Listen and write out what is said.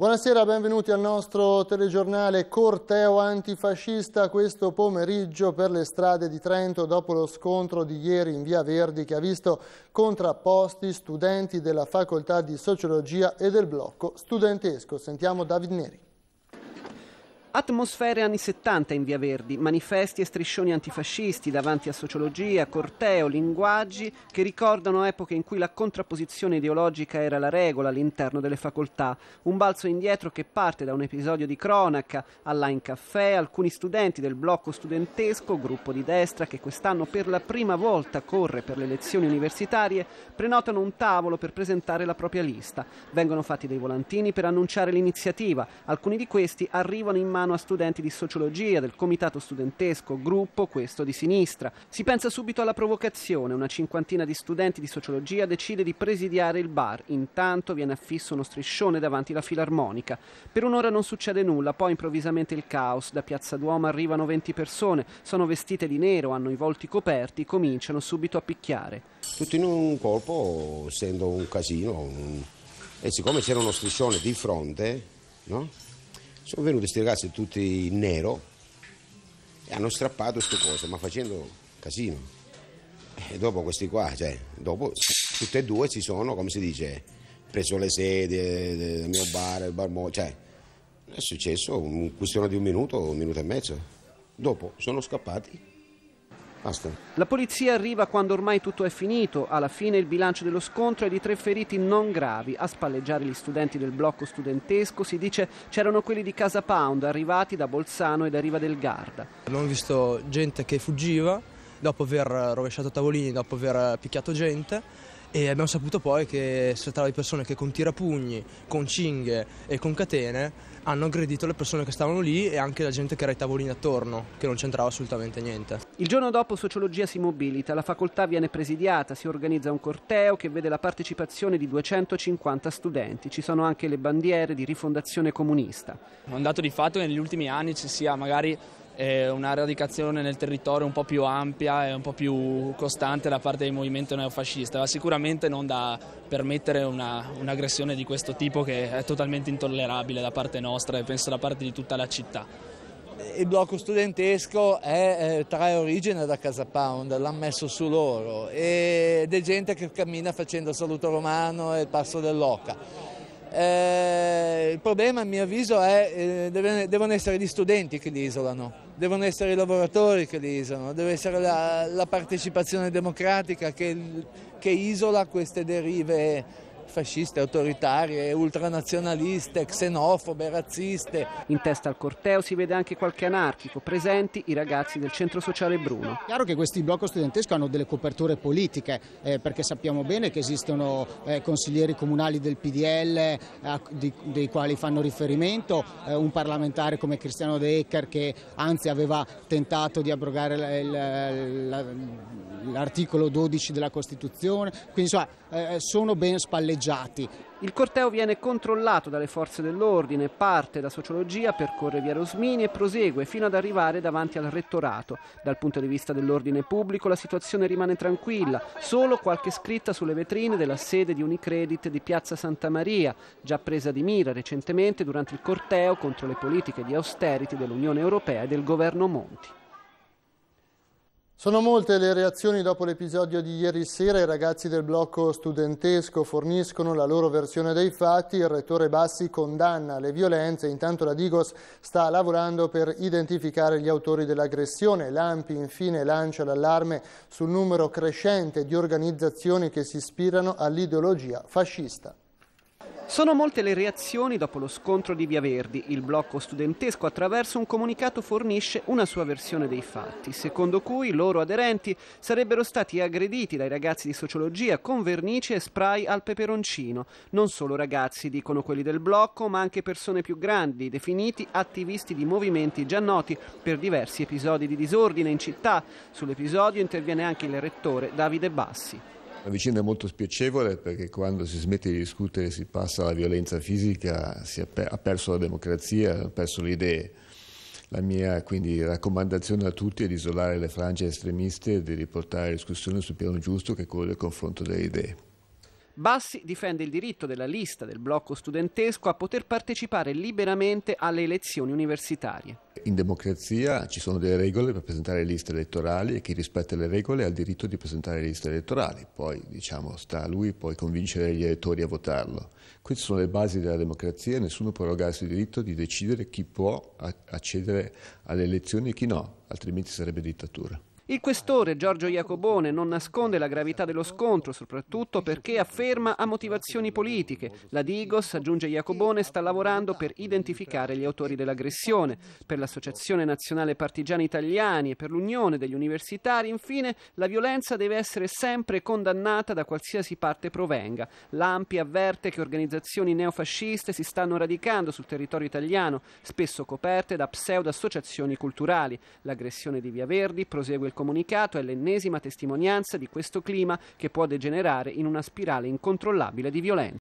Buonasera, benvenuti al nostro telegiornale Corteo antifascista questo pomeriggio per le strade di Trento dopo lo scontro di ieri in Via Verdi che ha visto contrapposti studenti della Facoltà di Sociologia e del blocco studentesco. Sentiamo David Neri. Atmosfere anni 70 in Via Verdi, manifesti e striscioni antifascisti davanti a sociologia, corteo, linguaggi che ricordano epoche in cui la contrapposizione ideologica era la regola all'interno delle facoltà. Un balzo indietro che parte da un episodio di cronaca, alla in caffè, alcuni studenti del blocco studentesco, gruppo di destra che quest'anno per la prima volta corre per le lezioni universitarie, prenotano un tavolo per presentare la propria lista. Vengono fatti dei volantini per annunciare l'iniziativa, alcuni di questi arrivano in mano mano a studenti di sociologia, del comitato studentesco, gruppo questo di sinistra. Si pensa subito alla provocazione, una cinquantina di studenti di sociologia decide di presidiare il bar, intanto viene affisso uno striscione davanti alla filarmonica. Per un'ora non succede nulla, poi improvvisamente il caos, da Piazza Duomo arrivano 20 persone, sono vestite di nero, hanno i volti coperti, cominciano subito a picchiare. Tutto in un colpo, essendo un casino, un... e siccome c'era uno striscione di fronte, no? Sono venuti questi ragazzi tutti in nero e hanno strappato queste cose, ma facendo casino. E dopo questi qua, cioè, dopo tutti e due si sono, come si dice, preso le sedie del eh, mio bar, il bar, cioè, è successo in questione di un minuto, un minuto e mezzo. Dopo sono scappati Basta. La polizia arriva quando ormai tutto è finito. Alla fine il bilancio dello scontro è di tre feriti non gravi. A spalleggiare gli studenti del blocco studentesco si dice c'erano quelli di Casa Pound arrivati da Bolzano e da Riva del Garda. Abbiamo visto gente che fuggiva dopo aver rovesciato tavolini, dopo aver picchiato gente e abbiamo saputo poi che si trattava di persone che con tirapugni, con cinghie e con catene hanno aggredito le persone che stavano lì e anche la gente che era ai tavolini attorno, che non c'entrava assolutamente niente. Il giorno dopo Sociologia si mobilita, la facoltà viene presidiata, si organizza un corteo che vede la partecipazione di 250 studenti, ci sono anche le bandiere di rifondazione comunista. È un dato di fatto che negli ultimi anni ci sia magari una radicazione nel territorio un po' più ampia e un po' più costante da parte del movimento neofascista, ma sicuramente non da permettere una, un'aggressione di questo tipo che è totalmente intollerabile da parte nostra e penso da parte di tutta la città. Il blocco studentesco è, eh, trae origine da Casa Pound, l'hanno messo su loro ed è gente che cammina facendo saluto romano e passo dell'oca eh, il problema a mio avviso è che eh, devono, essere gli studenti che li isolano, devono essere i lavoratori che li isolano, deve essere la, la partecipazione democratica che, che isola queste derive fasciste, autoritarie, ultranazionaliste, xenofobe, razziste. In testa al corteo si vede anche qualche anarchico, presenti i ragazzi del centro sociale Bruno. È chiaro che questi blocco studentesco hanno delle coperture politiche, eh, perché sappiamo bene che esistono eh, consiglieri comunali del PDL eh, di, dei quali fanno riferimento, eh, un parlamentare come Cristiano De Ecker che anzi aveva tentato di abrogare l'articolo 12 della Costituzione, quindi insomma eh, sono ben spalleggiati saccheggiati. Il corteo viene controllato dalle forze dell'ordine, parte da sociologia, percorre via Rosmini e prosegue fino ad arrivare davanti al rettorato. Dal punto di vista dell'ordine pubblico la situazione rimane tranquilla, solo qualche scritta sulle vetrine della sede di Unicredit di Piazza Santa Maria, già presa di mira recentemente durante il corteo contro le politiche di austerity dell'Unione Europea e del governo Monti. Sono molte le reazioni dopo l'episodio di ieri sera, i ragazzi del blocco studentesco forniscono la loro versione dei fatti, il rettore Bassi condanna le violenze, intanto la Digos sta lavorando per identificare gli autori dell'aggressione, l'Ampi infine lancia l'allarme sul numero crescente di organizzazioni che si ispirano all'ideologia fascista. Sono molte le reazioni dopo lo scontro di Via Verdi. Il blocco studentesco attraverso un comunicato fornisce una sua versione dei fatti, secondo cui i loro aderenti sarebbero stati aggrediti dai ragazzi di sociologia con vernici e spray al peperoncino. Non solo ragazzi, dicono quelli del blocco, ma anche persone più grandi, definiti attivisti di movimenti già noti per diversi episodi di disordine in città. Sull'episodio interviene anche il rettore Davide Bassi. La vicenda è molto spiacevole perché quando si smette di discutere si passa alla violenza fisica, si ha perso la democrazia, ha perso le idee. La mia quindi, raccomandazione a tutti è di isolare le frange estremiste e di riportare la discussione sul piano giusto che è quello del confronto delle idee. Bassi difende il diritto della lista del blocco studentesco a poter partecipare liberamente alle elezioni universitarie. In democrazia ci sono delle regole per presentare liste elettorali e chi rispetta le regole ha il diritto di presentare liste elettorali, poi diciamo, sta a lui poi convincere gli elettori a votarlo. Queste sono le basi della democrazia e nessuno può arrogarsi il diritto di decidere chi può accedere alle elezioni e chi no, altrimenti sarebbe dittatura. Il questore Giorgio Iacobone non nasconde la gravità dello scontro, soprattutto perché afferma a motivazioni politiche. La Digos, aggiunge Iacobone, sta lavorando per identificare gli autori dell'aggressione. Per l'Associazione Nazionale Partigiani Italiani e per l'Unione degli Universitari, infine, la violenza deve essere sempre condannata da qualsiasi parte provenga. L'AMPI avverte che organizzazioni neofasciste si stanno radicando sul territorio italiano, spesso coperte da pseudo-associazioni culturali. L'aggressione di Via Verdi prosegue il comunicato è l'ennesima testimonianza di questo clima che può degenerare in una spirale incontrollabile di violenza.